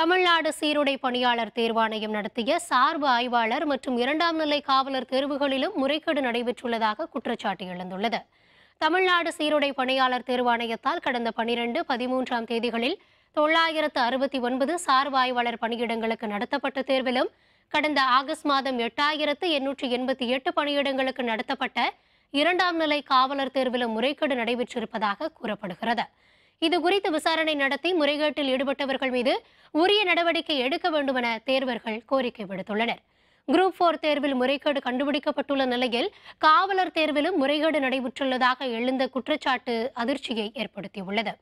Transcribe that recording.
தமிழ்நாடு சீருடை பணியாளர் தேர்வாணையம் நடத்திய சார்பு ஆய்வாளர் மற்றும் இரண்டாம் நிலை காவலர் தேர்வுகளிலும் முறைகேடு நடைபெற்றுள்ளதாக குற்றச்சாட்டு எழுந்துள்ளது தமிழ்நாடு சீருடை பணியாளர் தேர்வாணையத்தால் கடந்த பனிரெண்டு பதிமூன்றாம் தேதிகளில் தொள்ளாயிரத்து அறுபத்தி ஒன்பது சார்பு ஆய்வாளர் பணியிடங்களுக்கு நடத்தப்பட்ட தேர்விலும் கடந்த ஆகஸ்ட் மாதம் எட்டாயிரத்து எண்ணூற்றி எண்பத்தி எட்டு பணியிடங்களுக்கு நடத்தப்பட்ட இரண்டாம் நிலை காவலர் தேர்விலும் முறைகேடு நடைபெற்றிருப்பதாக கூறப்படுகிறது இது குறித்து விசாரணை நடத்தி முறைகேட்டில் ஈடுபட்டவர்கள் மீது உரிய நடவடிக்கை எடுக்க வேண்டும் என தேர்வர்கள் கோரிக்கை விடுத்துள்ளனர் குரூப் போர் தேர்வில் முறைகேடு கண்டுபிடிக்கப்பட்டுள்ள நிலையில் காவலர் தேர்விலும் முறைகேடு நடைபெற்றுள்ளதாக எழுந்த குற்றச்சாட்டு அதிர்ச்சியை ஏற்படுத்தியுள்ளது